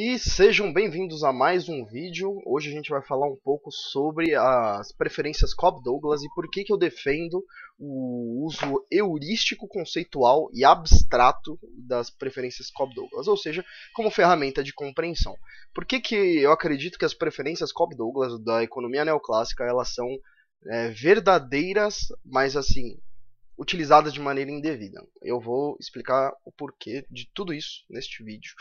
E sejam bem-vindos a mais um vídeo. Hoje a gente vai falar um pouco sobre as preferências Cobb Douglas e por que, que eu defendo o uso heurístico, conceitual e abstrato das preferências Cobb Douglas, ou seja, como ferramenta de compreensão. Por que, que eu acredito que as preferências Cobb Douglas da economia neoclássica elas são é, verdadeiras, mas assim utilizadas de maneira indevida. Eu vou explicar o porquê de tudo isso neste vídeo,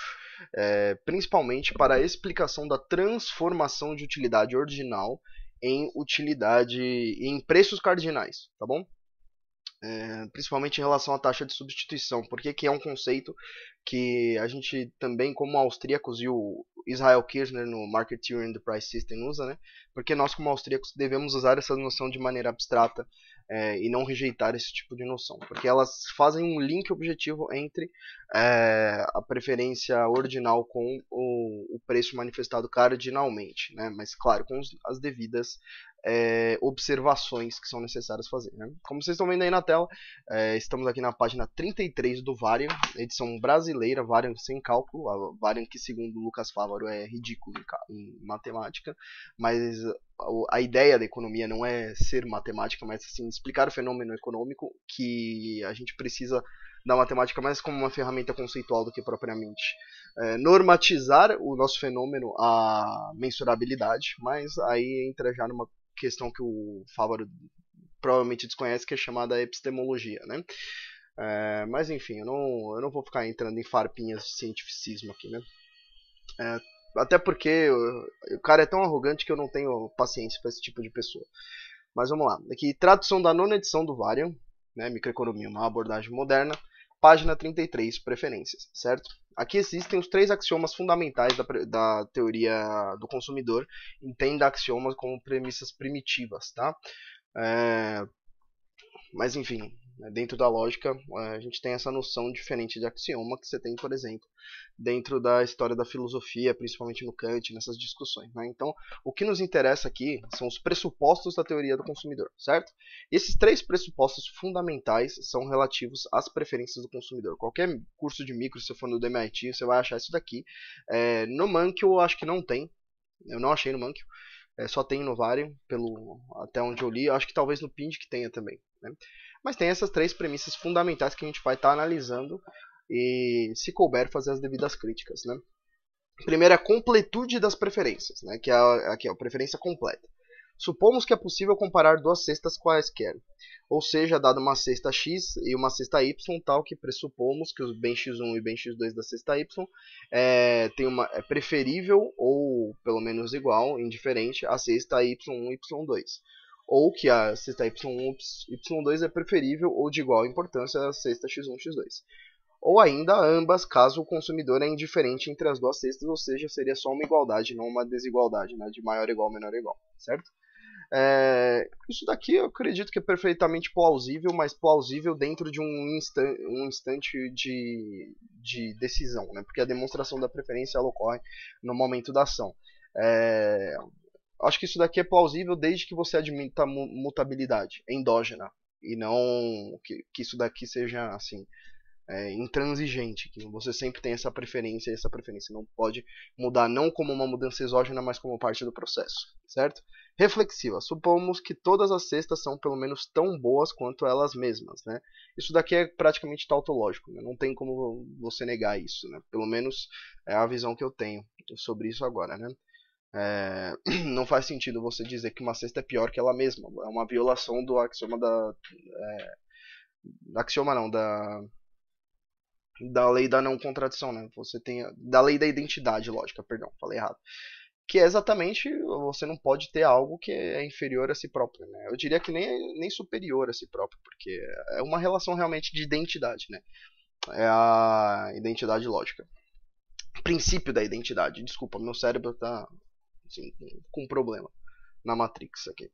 é, principalmente para a explicação da transformação de utilidade ordinal em utilidade em preços cardinais, tá bom? É, principalmente em relação à taxa de substituição, porque que é um conceito que a gente também, como austríacos e o Israel Kirchner no Marketeering the Price System usa, né? Porque nós como austríacos devemos usar essa noção de maneira abstrata é, e não rejeitar esse tipo de noção, porque elas fazem um link objetivo entre é, a preferência ordinal com o, o preço manifestado cardinalmente, né? mas claro, com os, as devidas é, observações que são necessárias fazer. Né? Como vocês estão vendo aí na tela, é, estamos aqui na página 33 do Varian, edição brasileira, Varian sem cálculo, a Varian que segundo Lucas Fávaro é ridículo em, em matemática, mas a ideia da economia não é ser matemática, mas assim, explicar o fenômeno econômico que a gente precisa da matemática mais como uma ferramenta conceitual do que propriamente é, normatizar o nosso fenômeno à mensurabilidade, mas aí entra já numa questão que o Fávaro provavelmente desconhece, que é chamada epistemologia, né? É, mas enfim, eu não, eu não vou ficar entrando em farpinhas de cientificismo aqui, né? É, até porque eu, o cara é tão arrogante que eu não tenho paciência para esse tipo de pessoa. Mas vamos lá. Aqui, tradução da nona edição do Varian, né, Microeconomia, uma abordagem moderna, página 33, preferências, certo? Aqui existem os três axiomas fundamentais da, da teoria do consumidor. Entenda axiomas como premissas primitivas, tá? É... Mas enfim, né, dentro da lógica, a gente tem essa noção diferente de axioma que você tem, por exemplo, dentro da história da filosofia, principalmente no Kant, nessas discussões. Né? Então, o que nos interessa aqui são os pressupostos da teoria do consumidor, certo? E esses três pressupostos fundamentais são relativos às preferências do consumidor. Qualquer curso de micro, se for no DMIT você vai achar isso daqui. É, no Manque eu acho que não tem. Eu não achei no Manque É, só tem no Varian, pelo até onde eu li. Eu acho que talvez no Pind que tenha também. Né? Mas tem essas três premissas fundamentais que a gente vai estar tá analisando e, se couber, fazer as devidas críticas. Né? Primeiro é a completude das preferências, né? que é a, aqui, é preferência completa. Supomos que é possível comparar duas cestas quaisquer, ou seja, dado uma cesta x e uma cesta y, tal que pressupomos que os bem x1 e bem x2 da cesta y é, tem uma, é preferível ou pelo menos igual, indiferente, à cesta y1 e y2 ou que a cesta y1, y2 é preferível ou de igual importância à cesta x1, x2. Ou ainda ambas, caso o consumidor é indiferente entre as duas cestas, ou seja, seria só uma igualdade, não uma desigualdade, né, de maior igual, menor igual, certo? É, isso daqui eu acredito que é perfeitamente plausível, mas plausível dentro de um, um instante de, de decisão, né? porque a demonstração da preferência ocorre no momento da ação. É, acho que isso daqui é plausível desde que você admita mutabilidade endógena e não que, que isso daqui seja assim é, intransigente, que você sempre tem essa preferência e essa preferência não pode mudar não como uma mudança exógena, mas como parte do processo, certo? Reflexiva. Supomos que todas as cestas são pelo menos tão boas quanto elas mesmas, né? Isso daqui é praticamente tautológico, né? não tem como você negar isso, né? Pelo menos é a visão que eu tenho sobre isso agora, né? É, não faz sentido você dizer que uma cesta é pior que ela mesma. É uma violação do axioma da. É, axioma não, da. Da lei da não contradição, né? Você tem. Da lei da identidade lógica, perdão, falei errado. Que é exatamente você não pode ter algo que é inferior a si próprio, né? Eu diria que nem, nem superior a si próprio, porque é uma relação realmente de identidade, né? É a identidade lógica princípio da identidade. Desculpa, meu cérebro tá assim, com um problema na matrix aqui.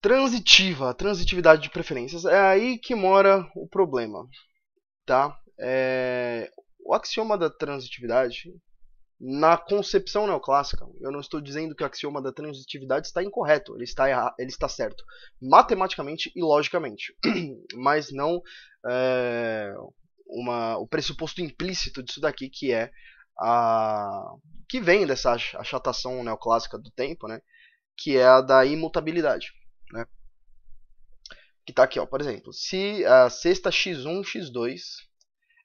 Transitiva, transitividade de preferências. É aí que mora o problema, tá? É, o axioma da transitividade, na concepção neoclássica, eu não estou dizendo que o axioma da transitividade está incorreto, ele está, ele está certo, matematicamente e logicamente, mas não é, uma, o pressuposto implícito disso daqui, que é a, que vem dessa achatação neoclássica do tempo, né? que é a da imutabilidade. Né? Que está aqui, ó, por exemplo, se a sexta x1, x2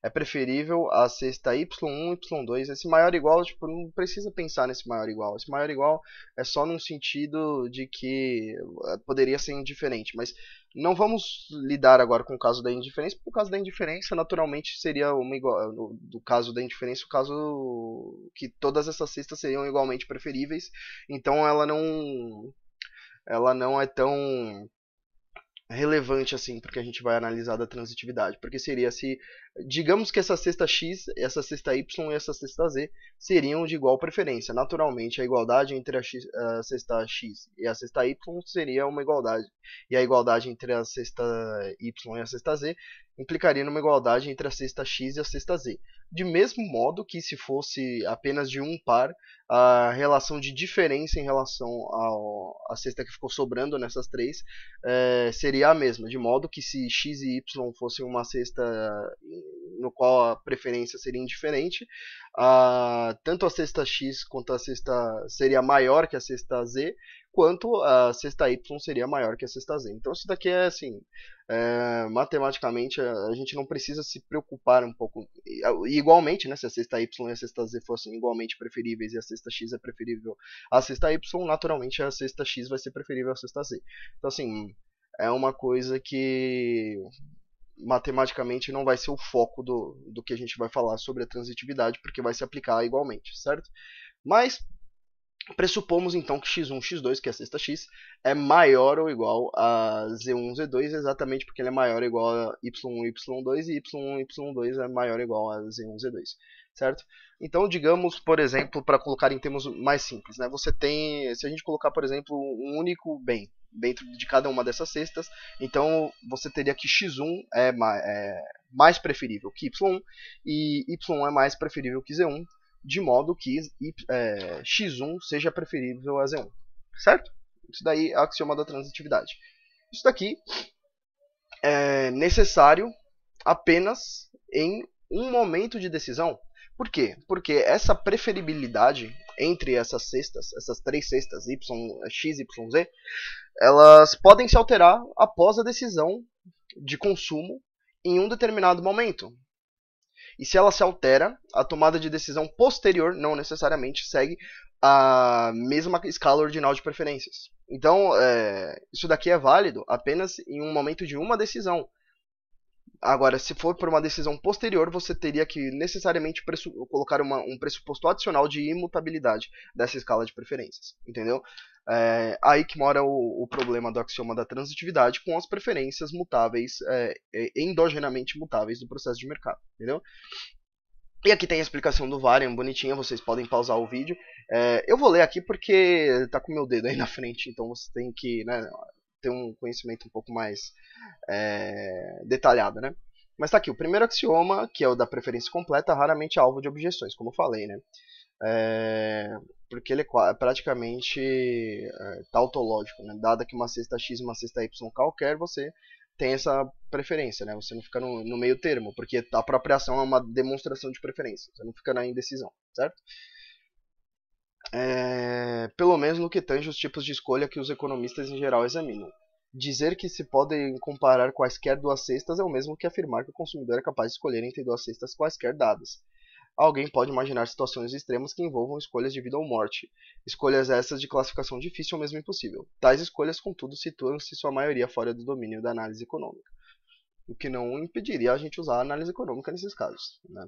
é preferível a cesta Y1, Y2. Esse maior igual, tipo, não precisa pensar nesse maior igual. Esse maior igual é só num sentido de que eh, poderia ser indiferente. Mas não vamos lidar agora com o caso da indiferença, porque o caso da indiferença, naturalmente, seria uma igual. Eh, do caso da indiferença, o caso que todas essas cestas seriam igualmente preferíveis. Então ela não. Ela não é tão relevante assim porque a gente vai analisar da transitividade, porque seria se digamos que essa cesta x, essa cesta y e essa cesta z seriam de igual preferência. Naturalmente, a igualdade entre a, x, a cesta x e a cesta y seria uma igualdade, e a igualdade entre a cesta y e a cesta z implicaria numa igualdade entre a cesta X e a cesta Z. De mesmo modo que se fosse apenas de um par, a relação de diferença em relação à cesta que ficou sobrando nessas três é, seria a mesma. De modo que se X e Y fossem uma cesta eh, no qual a preferência seria indiferente, a, tanto a cesta X quanto a cesta seria maior que a cesta Z, quanto a cesta Y seria maior que a cesta Z. Então isso daqui é assim, é, matematicamente a, a, gente não precisa se preocupar um pouco, igualmente, né, se a cesta Y e a cesta Z fossem igualmente preferíveis e a cesta X é preferível à cesta Y, naturalmente a cesta X vai ser preferível à cesta Z. Então assim, é uma coisa que matematicamente não vai ser o foco do, do que a gente vai falar sobre a transitividade, porque vai se aplicar igualmente, certo? Mas pressupomos então que x1, x2, que é a sexta x, é maior ou igual a z1, z2, exatamente porque ele é maior ou igual a y1, y2 e y1, y2 é maior ou igual a z1, z2 certo? Então, digamos, por exemplo, para colocar em termos mais simples, né? Você tem, se a gente colocar, por exemplo, um único bem dentro de cada uma dessas cestas, então você teria que x1 é, é mais preferível que y1 e y é mais preferível que z1, de modo que y, é, x1 seja preferível a z1, certo? Isso daí é o axioma da transitividade. Isso daqui é necessário apenas em um momento de decisão por quê? Porque essa preferibilidade entre essas cestas, essas três cestas, y, x, y, z, elas podem se alterar após a decisão de consumo em um determinado momento. E se ela se altera, a tomada de decisão posterior não necessariamente segue a mesma escala ordinal de preferências. Então, é, isso daqui é válido apenas em um momento de uma decisão, Agora, se for por uma decisão posterior, você teria que necessariamente colocar uma, um pressuposto adicional de imutabilidade dessa escala de preferências, entendeu? É, aí que mora o, o, problema do axioma da transitividade com as preferências mutáveis, é, é, endogenamente mutáveis do processo de mercado, entendeu? E aqui tem a explicação do Varian, bonitinha, vocês podem pausar o vídeo. É, eu vou ler aqui porque tá com meu dedo aí na frente, então você tem que, né, ter um conhecimento um pouco mais é, detalhado, né? Mas tá aqui, o primeiro axioma, que é o da preferência completa, raramente é alvo de objeções, como eu falei, né? É, porque ele é praticamente é, tautológico, tá né? Dada que uma cesta x e uma cesta y qualquer, você tem essa preferência, né? Você não fica no, no meio termo, porque a própria ação é uma demonstração de preferência, você não fica na indecisão, certo? é, pelo menos no que tange os tipos de escolha que os economistas em geral examinam. Dizer que se podem comparar quaisquer duas cestas é o mesmo que afirmar que o consumidor é capaz de escolher entre duas cestas quaisquer dadas. Alguém pode imaginar situações extremas que envolvam escolhas de vida ou morte, escolhas essas de classificação difícil ou mesmo impossível. Tais escolhas, contudo, situam-se sua maioria fora do domínio da análise econômica, o que não impediria a gente usar a análise econômica nesses casos. Né?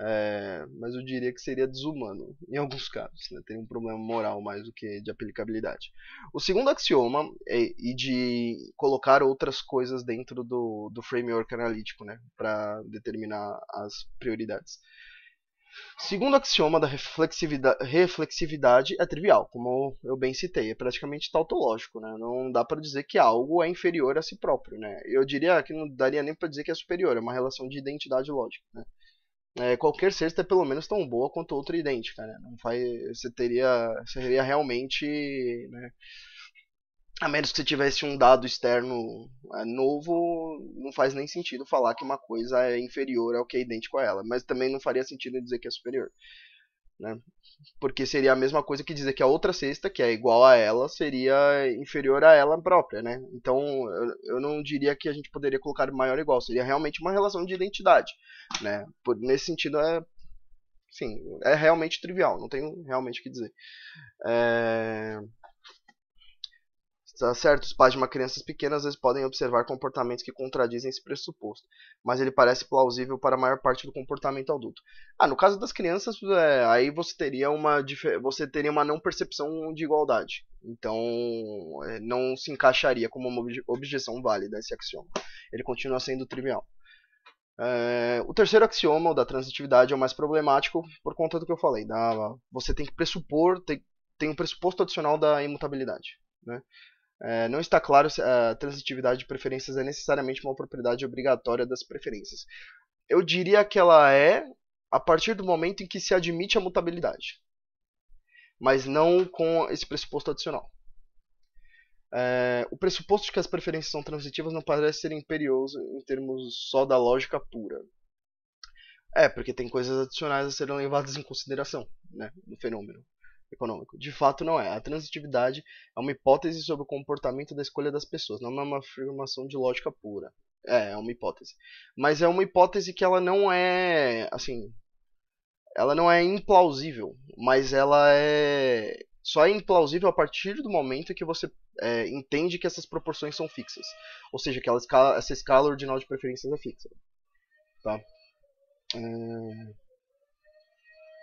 É, mas eu diria que seria desumano em alguns casos, né? tem um problema moral mais do que de aplicabilidade. O segundo axioma é, e de colocar outras coisas dentro do, do framework analítico né? para determinar as prioridades. Segundo axioma da reflexividade, reflexividade é trivial, como eu bem citei, é praticamente tautológico, né? Não dá para dizer que algo é inferior a si próprio, né? Eu diria que não daria nem para dizer que é superior, é uma relação de identidade lógica, né? é, qualquer cesta é pelo menos tão boa quanto outra idêntica, né? Não faz, você teria, seria realmente, né? A menos que você tivesse um dado externo é, novo, não faz nem sentido falar que uma coisa é inferior ao que é idêntico a ela, mas também não faria sentido dizer que é superior. Né? Porque seria a mesma coisa que dizer que a outra cesta, que é igual a ela, seria inferior a ela própria, né? Então, eu, eu não diria que a gente poderia colocar maior igual, seria realmente uma relação de identidade, né? Por, nesse sentido, é, sim, é realmente trivial, não tenho realmente o que dizer. É... Tá certo? Os pais de uma criança pequena às vezes podem observar comportamentos que contradizem esse pressuposto, mas ele parece plausível para a maior parte do comportamento adulto. Ah, no caso das crianças, é, aí você teria uma você teria uma não percepção de igualdade. Então, é, não se encaixaria como uma obje objeção válida esse axioma. Ele continua sendo trivial. É, o terceiro axioma, o da transitividade, é o mais problemático por conta do que eu falei. Da, você tem que pressupor, tem, tem um pressuposto adicional da imutabilidade. Né? É, não está claro se a transitividade de preferências é necessariamente uma propriedade obrigatória das preferências. Eu diria que ela é a partir do momento em que se admite a mutabilidade, mas não com esse pressuposto adicional. É, o pressuposto de que as preferências são transitivas não parece ser imperioso em termos só da lógica pura. É, porque tem coisas adicionais a serem levadas em consideração né, no fenômeno econômico. De fato, não é. A transitividade é uma hipótese sobre o comportamento da escolha das pessoas, não é uma afirmação de lógica pura. É, é uma hipótese. Mas é uma hipótese que ela não é, assim, ela não é implausível, mas ela é só é implausível a partir do momento que você é, entende que essas proporções são fixas, ou seja, que ela escala, essa escala ordinal de preferências é fixa, tá? É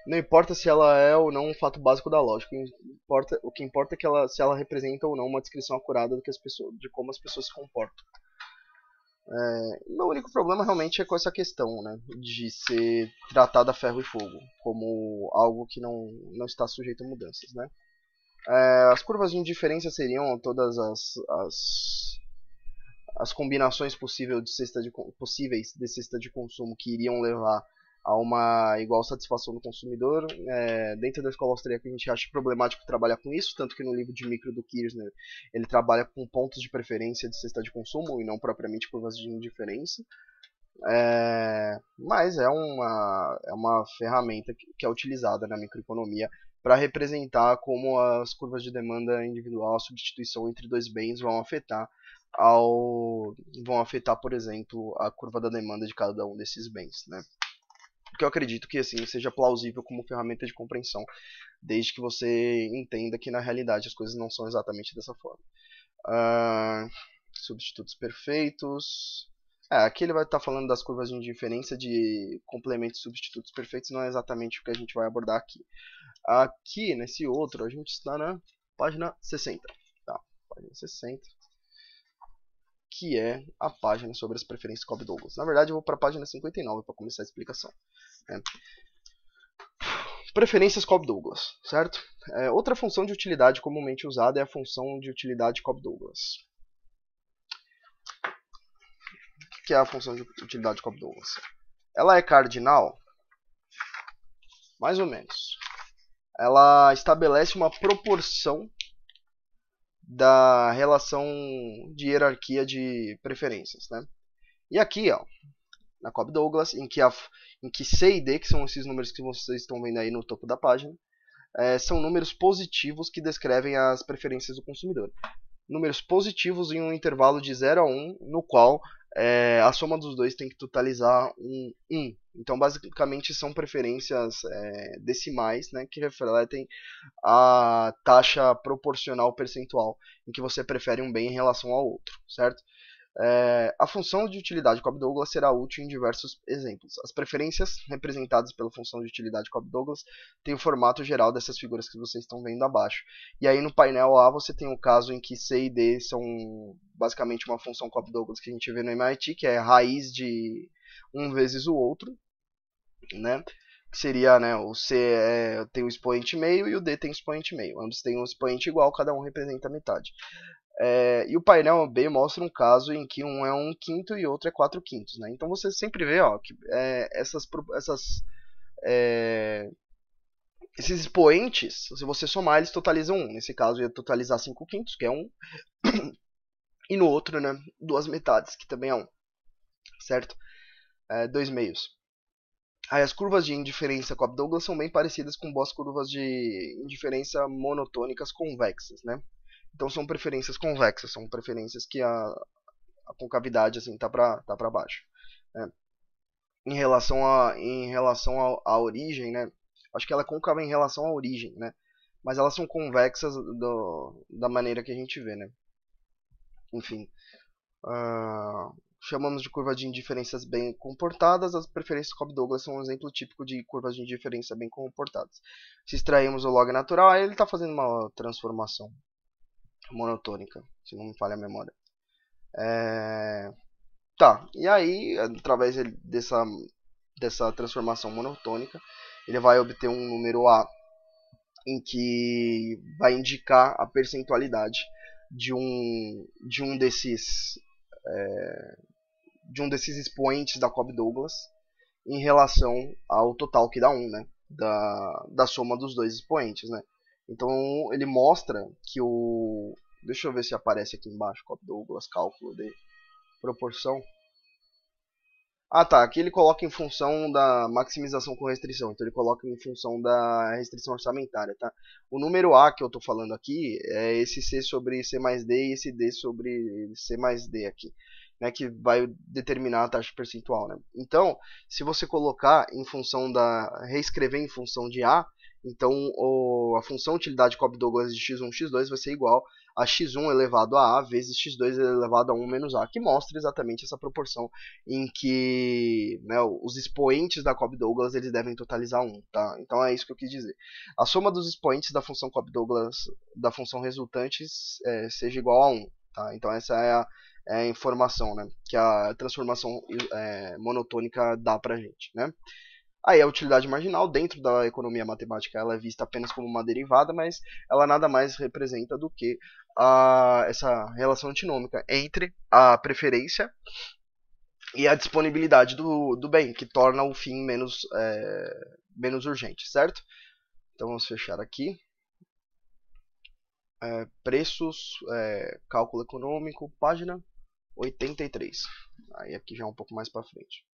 não importa se ela é ou não um fato básico da lógica. Importa, o que importa é que ela, se ela representa ou não uma descrição acurada do que as pessoas, de como as pessoas se comportam. É, meu único problema realmente é com essa questão, né, de ser tratada a ferro e fogo, como algo que não, não está sujeito a mudanças, né. É, as curvas de indiferença seriam todas as, as, as combinações possível de cesta de, possíveis de cesta de consumo que iriam levar a uma igual satisfação do consumidor. É, dentro da escola austríaca, a gente acha problemático trabalhar com isso, tanto que no livro de micro do Kirchner, ele trabalha com pontos de preferência de cesta de consumo e não propriamente curvas de indiferença. É, mas é uma, é uma ferramenta que é utilizada na microeconomia para representar como as curvas de demanda individual, a substituição entre dois bens vão afetar ao, vão afetar, por exemplo, a curva da demanda de cada um desses bens, né? porque eu acredito que assim seja plausível como ferramenta de compreensão, desde que você entenda que na realidade as coisas não são exatamente dessa forma. Uh, substitutos perfeitos. É, aqui ele vai estar tá falando das curvas de indiferença de complementos e substitutos perfeitos, não é exatamente o que a gente vai abordar aqui. Aqui, nesse outro, a gente está na página 60. Tá, página 60 que é a página sobre as preferências Cobb Douglas. Na verdade, eu vou para a página 59 para começar a explicação. Né? Preferências Cobb-Douglas, certo? É, outra função de utilidade comumente usada é a função de utilidade Cobb-Douglas. O que é a função de utilidade Cobb-Douglas? Ela é cardinal? Mais ou menos. Ela estabelece uma proporção da relação de hierarquia de preferências. Né? E aqui, ó, na Cobb Douglas, em que, a, em que C e D, que são esses números que vocês estão vendo aí no topo da página, é, são números positivos que descrevem as preferências do consumidor. Números positivos em um intervalo de 0 a 1, um, no qual é, a soma dos dois tem que totalizar um 1. Um. Então, basicamente, são preferências é, decimais né, que refletem a taxa proporcional percentual em que você prefere um bem em relação ao outro, certo? É, a função de utilidade Cobb-Douglas será útil em diversos exemplos. As preferências representadas pela função de utilidade Cobb-Douglas têm o formato geral dessas figuras que vocês estão vendo abaixo. E aí no painel A você tem o caso em que C e D são basicamente uma função Cobb-Douglas que a gente vê no MIT, que é raiz de um vezes o outro, né? Que seria, né, o C é, tem o expoente meio e o D tem o expoente meio. Ambos têm um expoente igual, cada um representa a metade. É, e o painel bem mostra um caso em que um é um quinto e outro é quatro quintos. Né? Então você sempre vê ó, que é, essas, essas, é, esses expoentes, se você somar, eles totalizam um. Nesse caso ia totalizar cinco quintos, que é um. E no outro, né, duas metades, que também é um. Certo? É, dois meios. Aí as curvas de indiferença Cobb-Douglas são bem parecidas com boas curvas de indiferença monotônicas convexas, né? Então são preferências convexas, são preferências que a, a concavidade assim tá para tá para baixo. Né? Em relação a em relação à origem, né? Acho que ela é côncava em relação à origem, né? Mas elas são convexas do, da maneira que a gente vê, né? Enfim, uh, chamamos de curvas de indiferenças bem comportadas. As preferências Cobb-Douglas são um exemplo típico de curvas de indiferença bem comportadas. Se extrairmos o log natural, aí ele está fazendo uma transformação monotônica, se não me falha a memória. É... Tá, e aí, através dessa, dessa transformação monotônica, ele vai obter um número A, em que vai indicar a percentualidade de um, de um desses é, de um desses expoentes da Cobb Douglas em relação ao total que dá 1, né? Da, da soma dos dois expoentes, né? Então ele mostra que o. Deixa eu ver se aparece aqui embaixo, copy Douglas, cálculo de proporção. Ah tá, aqui ele coloca em função da maximização com restrição, então ele coloca em função da restrição orçamentária, tá? O número A que eu estou falando aqui é esse C sobre C mais D e esse D sobre C mais D aqui, né? Que vai determinar a taxa percentual, né? Então, se você colocar em função da... reescrever em função de A, então o, a função utilidade cobb Douglas de x1, x2 vai ser igual a x1 elevado a a vezes x2 elevado a 1 menos a, que mostra exatamente essa proporção em que né, os expoentes da cobb Douglas eles devem totalizar 1. Tá? Então é isso que eu quis dizer. A soma dos expoentes da função cobb Douglas da função resultante é, seja igual a 1. Tá? Então essa é a, é a informação né, que a transformação é, monotônica dá para gente. Né? Aí a utilidade marginal dentro da economia matemática ela é vista apenas como uma derivada, mas ela nada mais representa do que a, essa relação antinômica entre a preferência e a disponibilidade do, do bem, que torna o fim menos, é, menos urgente, certo? Então vamos fechar aqui. É, preços, é, cálculo econômico, página 83. Aí aqui já é um pouco mais para frente.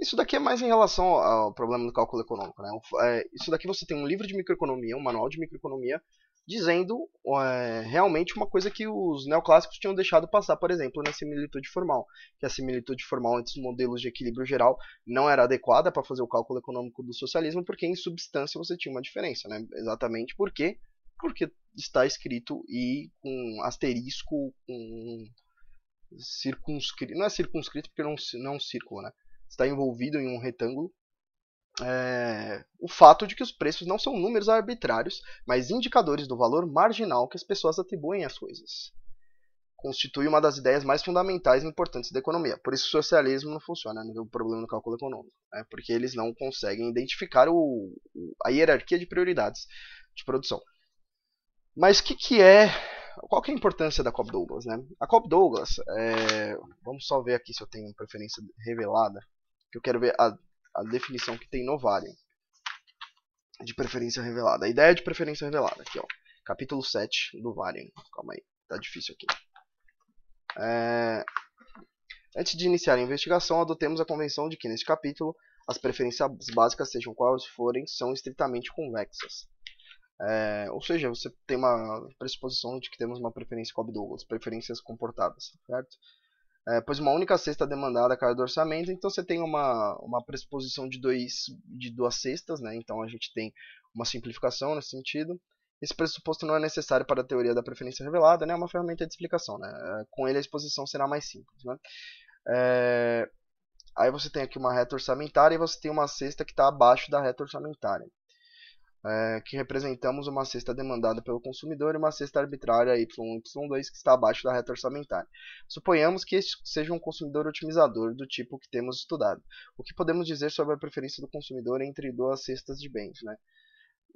Isso daqui é mais em relação ao problema do cálculo econômico. Né? É, isso daqui você tem um livro de microeconomia, um manual de microeconomia, dizendo é, realmente uma coisa que os neoclássicos tinham deixado passar, por exemplo, na similitude formal, que a similitude formal entre os modelos de equilíbrio geral não era adequada para fazer o cálculo econômico do socialismo, porque em substância você tinha uma diferença, né? Exatamente porque porque está escrito e com asterisco, com circunscrito, não é circunscrito porque não, não é um círculo, né? está envolvido em um retângulo, é, o fato de que os preços não são números arbitrários, mas indicadores do valor marginal que as pessoas atribuem às coisas. Constitui uma das ideias mais fundamentais e importantes da economia. Por isso o socialismo não funciona, não é o problema do cálculo econômico. Né? Porque eles não conseguem identificar o, a hierarquia de prioridades de produção. Mas o que, que é. Qual que é a importância da COP Douglas? Né? A COP Douglas, é, vamos só ver aqui se eu tenho preferência revelada que eu quero ver a, a definição que tem no Varian de preferência revelada. A ideia de preferência revelada, aqui ó, capítulo 7 do Varian. Calma aí, tá difícil aqui. É... Antes de iniciar a investigação, adotemos a convenção de que neste capítulo as preferências básicas, sejam quais forem, são estritamente convexas. É, ou seja, você tem uma pressuposição de que temos uma preferência Cobb Douglas, preferências comportadas, certo? é, pois uma única cesta é demandada a cada orçamento, então você tem uma, uma pressuposição de, dois, de duas cestas, né? então a gente tem uma simplificação nesse sentido. Esse pressuposto não é necessário para a teoria da preferência revelada, né? é né? uma ferramenta de explicação. Né? É, com ele a exposição será mais simples. Né? É... Aí você tem aqui uma reta orçamentária e você tem uma cesta que está abaixo da reta orçamentária é, que representamos uma cesta demandada pelo consumidor e uma cesta arbitrária Y1 Y2 que está abaixo da reta orçamentária. Suponhamos que este seja um consumidor otimizador do tipo que temos estudado. O que podemos dizer sobre a preferência do consumidor entre duas cestas de bens, né?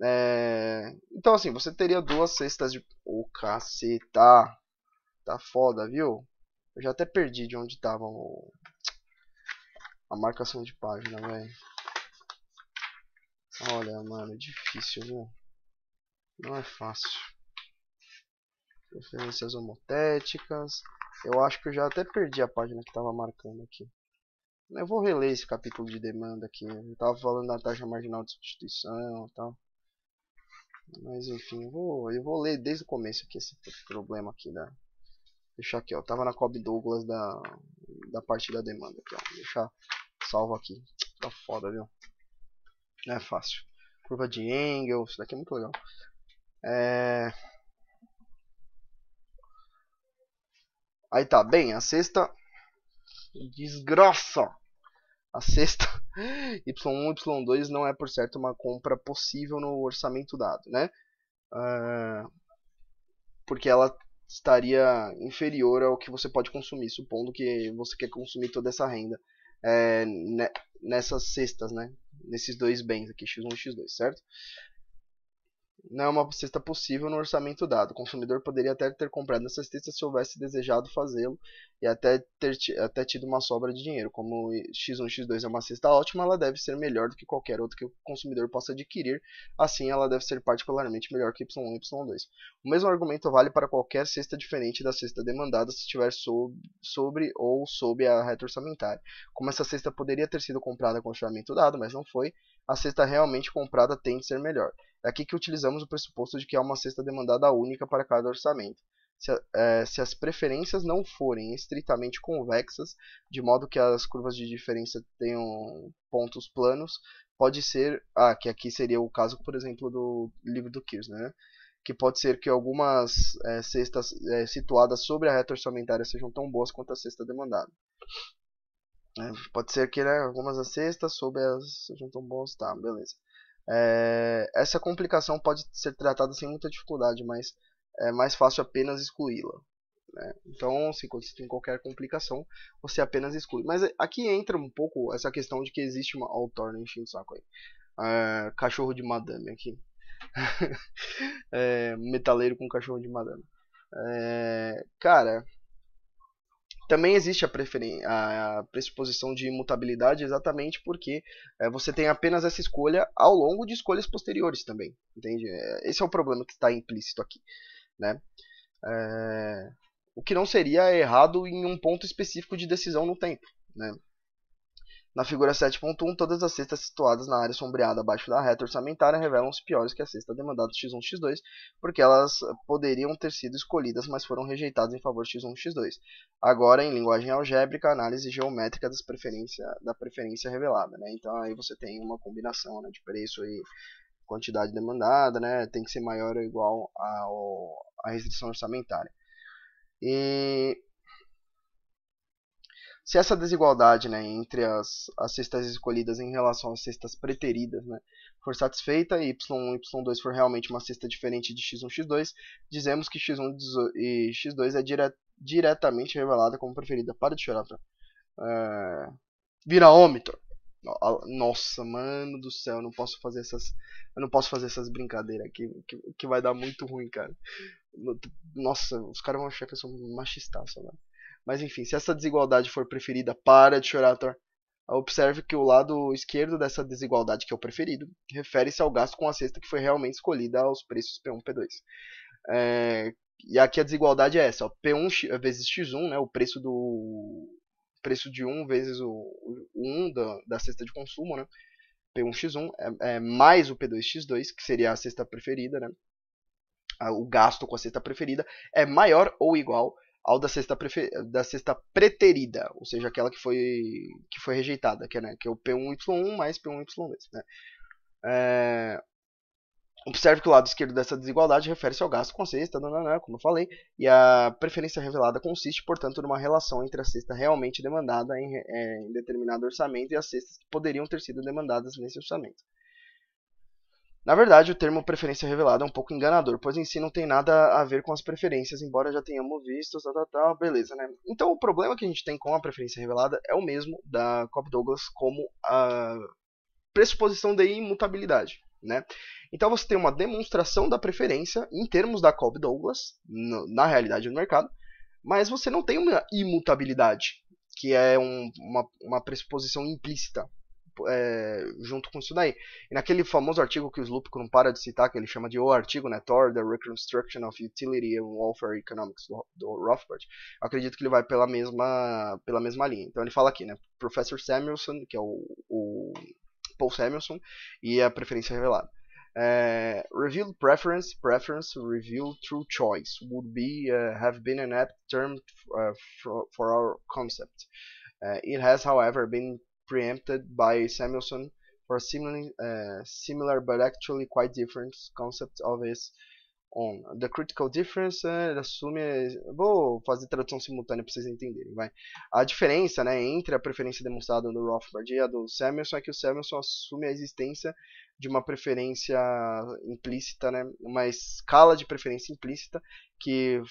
É, então assim, você teria duas cestas de... O oh, caceta! Tá foda, viu? Eu já até perdi de onde estava o... a marcação de página, velho. Olha, mano, é difícil, viu? Não é fácil. Preferências homotéticas. Eu acho que eu já até perdi a página que estava marcando aqui. Eu vou reler esse capítulo de demanda aqui. Eu tava falando da taxa marginal de substituição e tal. Mas enfim, eu vou, eu vou ler desde o começo aqui esse problema aqui da. Deixar aqui, ó. Tava na Cobb Douglas da, da parte da demanda aqui, ó. Deixar salvo aqui. Tá foda, viu? É fácil. Curva de Engel, isso daqui é muito legal. É... Aí tá, bem, a sexta. desgrossa. A sexta Y1 Y2 não é por certo uma compra possível no orçamento dado, né? Uh, porque ela estaria inferior ao que você pode consumir, supondo que você quer consumir toda essa renda é, nessas cestas, né? nesses dois bens aqui, x1 e x2, certo? não é uma cesta possível no orçamento dado. O consumidor poderia até ter comprado essa cesta se houvesse desejado fazê-lo e até ter até tido uma sobra de dinheiro. Como X1 X2 é uma cesta ótima, ela deve ser melhor do que qualquer outra que o consumidor possa adquirir. Assim, ela deve ser particularmente melhor que Y1 e Y2. O mesmo argumento vale para qualquer cesta diferente da cesta demandada se estiver sob, sobre ou sob a reta orçamentária. Como essa cesta poderia ter sido comprada com o orçamento dado, mas não foi, a cesta realmente comprada tem de ser melhor. É aqui que utilizamos o pressuposto de que há uma cesta demandada única para cada orçamento. Se, é, se, as preferências não forem estritamente convexas, de modo que as curvas de diferença tenham pontos planos, pode ser, ah, que aqui seria o caso, por exemplo, do livro do Kirchner, né? que pode ser que algumas é, cestas é, situadas sobre a reta orçamentária sejam tão boas quanto a cesta demandada. É, pode ser que né, algumas das cestas sobre as sejam tão boas, tá, beleza. É, essa complicação pode ser tratada sem muita dificuldade, mas é mais fácil apenas excluí-la. Né? Então, se você tem qualquer complicação, você apenas exclui. Mas aqui entra um pouco essa questão de que existe uma autorna né? enchendo o saco aí. Uh, cachorro de madame aqui. é, metaleiro com cachorro de madame. É, cara, também existe a, a, pressuposição de imutabilidade exatamente porque é, você tem apenas essa escolha ao longo de escolhas posteriores também, entende? Eh, esse é o problema que está implícito aqui, né? É, o que não seria errado em um ponto específico de decisão no tempo, né? Na figura 7.1, todas as cestas situadas na área sombreada abaixo da reta orçamentária revelam-se piores que a cesta demandada X1, X2, porque elas poderiam ter sido escolhidas, mas foram rejeitadas em favor X1, X2. Agora, em linguagem algébrica, análise geométrica das preferência, da preferência revelada. Né? Então, aí você tem uma combinação né, de preço e quantidade demandada, né? tem que ser maior ou igual à restrição orçamentária. E se essa desigualdade né, entre as, as cestas escolhidas em relação às cestas preteridas né, for satisfeita e Y1 e Y2 for realmente uma cesta diferente de X1 e X2, dizemos que X1 e X2 é dire, diretamente revelada como preferida. Para de chorar, pra... É... Nossa, mano do céu, eu não posso fazer essas, eu não posso fazer essas brincadeiras aqui, que, que vai dar muito ruim, cara. Nossa, os caras vão achar que eu sou machista, mano. Mas enfim, se essa desigualdade for preferida, para de chorar, Thor. Observe que o lado esquerdo dessa desigualdade, que é o preferido, refere-se ao gasto com a cesta que foi realmente escolhida aos preços P1 P2. É, e aqui a desigualdade é essa, ó, P1 vezes X1, né, o preço do preço de 1 vezes o, o 1 da, da cesta de consumo, né, P1X1, é, é, mais o P2X2, que seria a cesta preferida, né, o gasto com a cesta preferida, é maior ou igual ao da cesta, prefer... da cesta preterida, ou seja, aquela que foi, que foi rejeitada, que é, né, que é o P1Y1 mais P1Y 2 Né? É... Observe que o lado esquerdo dessa desigualdade refere-se ao gasto com a cesta, nananã, como eu falei, e a preferência revelada consiste, portanto, numa relação entre a cesta realmente demandada em, é, em determinado orçamento e as cestas que poderiam ter sido demandadas nesse orçamento. Na verdade, o termo preferência revelada é um pouco enganador, pois em si não tem nada a ver com as preferências, embora já tenhamos visto, tal, tal, tal, beleza, né? Então o problema que a gente tem com a preferência revelada é o mesmo da Cobb Douglas como a pressuposição de imutabilidade, né? Então você tem uma demonstração da preferência em termos da Cobb Douglas, na realidade no mercado, mas você não tem uma imutabilidade, que é um, uma, uma pressuposição implícita, é, junto com isso daí. E naquele famoso artigo que o Slupko não para de citar, que ele chama de o artigo, né, Thor, The Reconstruction of Utility and Welfare Economics, do, do Rothbard, eu acredito que ele vai pela mesma, pela mesma linha. Então ele fala aqui, né, Professor Samuelson, que é o, o Paul Samuelson, e a preferência revelada. Uh, é, revealed preference, preference revealed through choice would be uh, have been an apt term uh, for, for, our concept. Uh, it has, however, been preempted by Samuelson for similar, uh, similar but actually quite different concepts of his own. The critical difference uh, assume. Vou fazer tradução simultânea para vocês entenderem. Vai. A diferença né, entre a preferência demonstrada do Rothbard e a do Samuelson é que o Samuelson assume a existência de uma preferência implícita, né? uma escala de preferência implícita que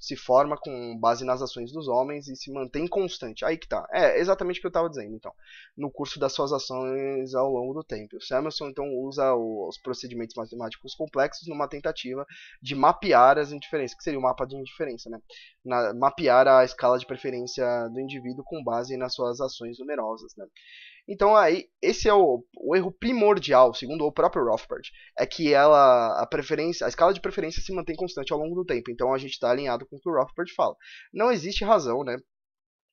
se forma com base nas ações dos homens e se mantém constante. Aí que tá. É exatamente o que eu estava dizendo, então. No curso das suas ações ao longo do tempo. O Samuelson, então, usa os procedimentos matemáticos complexos numa tentativa de mapear as indiferenças, que seria o mapa de indiferença, né? Na, mapear a escala de preferência do indivíduo com base nas suas ações numerosas, né? Então aí, esse é o, o erro primordial, segundo o próprio Rothbard, é que ela a preferência, a escala de preferência se mantém constante ao longo do tempo. Então a gente está alinhado com o que o Rothbard fala. Não existe razão, né,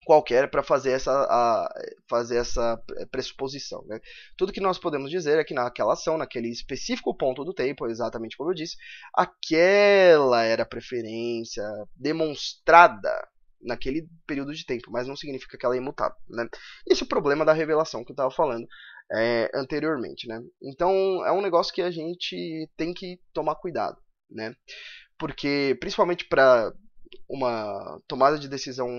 qualquer para fazer essa a, fazer essa pressuposição. Né? Tudo que nós podemos dizer é que naquela ação, naquele específico ponto do tempo, exatamente como eu disse, aquela era a preferência demonstrada naquele período de tempo, mas não significa que ela é imutável, né? Esse é o problema da revelação que eu estava falando é, anteriormente, né? Então é um negócio que a gente tem que tomar cuidado, né? Porque principalmente para uma tomada de decisão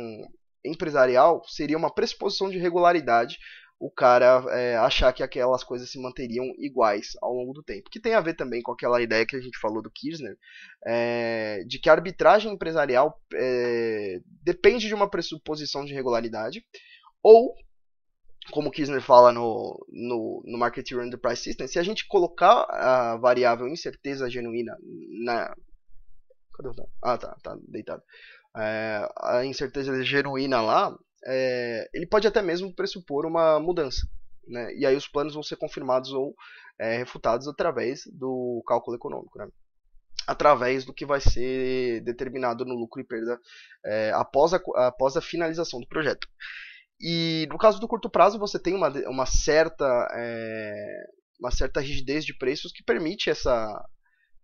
empresarial seria uma pressuposição de regularidade o cara é, achar que aquelas coisas se manteriam iguais ao longo do tempo. Que tem a ver também com aquela ideia que a gente falou do Kirchner, é, de que a arbitragem empresarial é, depende de uma pressuposição de regularidade, ou, como o Kirchner fala no, no, no the Enterprise System, se a gente colocar a variável incerteza genuína na. Cadê o Ah, tá, tá deitado. É, a incerteza genuína lá, é, ele pode até mesmo pressupor uma mudança. Né? E aí os planos vão ser confirmados ou é, refutados através do cálculo econômico, né? através do que vai ser determinado no lucro e perda é, após, a, após a finalização do projeto. E no caso do curto prazo, você tem uma, uma, certa, é, uma certa rigidez de preços que permite essa,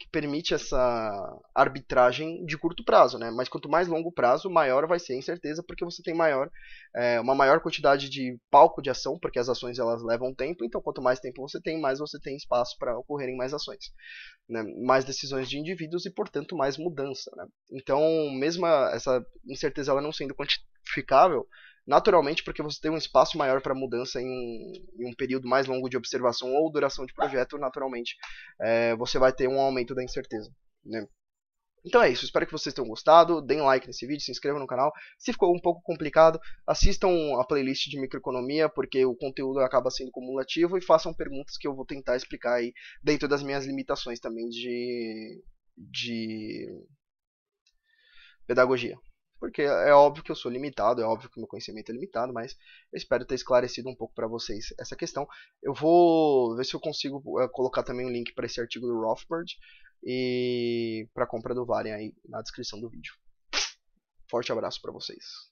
que permite essa arbitragem de curto prazo, né? Mas quanto mais longo prazo, maior vai ser a incerteza, porque você tem maior, é, uma maior quantidade de palco de ação, porque as ações elas levam tempo, então quanto mais tempo você tem, mais você tem espaço para ocorrerem mais ações, né? mais decisões de indivíduos e, portanto, mais mudança. Né? Então, mesmo essa incerteza ela não sendo quantificável, naturalmente porque você tem um espaço maior para mudança em um, em um, período mais longo de observação ou duração de projeto, naturalmente é, você vai ter um aumento da incerteza. Né? Então é isso, espero que vocês tenham gostado, deem like nesse vídeo, se inscrevam no canal. Se ficou um pouco complicado, assistam a playlist de microeconomia, porque o conteúdo acaba sendo cumulativo, e façam perguntas que eu vou tentar explicar aí dentro das minhas limitações também de, de pedagogia porque é, é óbvio que eu sou limitado, é óbvio que meu conhecimento é limitado, mas eu espero ter esclarecido um pouco para vocês essa questão. Eu vou ver se eu consigo eh, colocar também um link para esse artigo do Rothbard e para compra do Varen aí na descrição do vídeo. Forte abraço para vocês.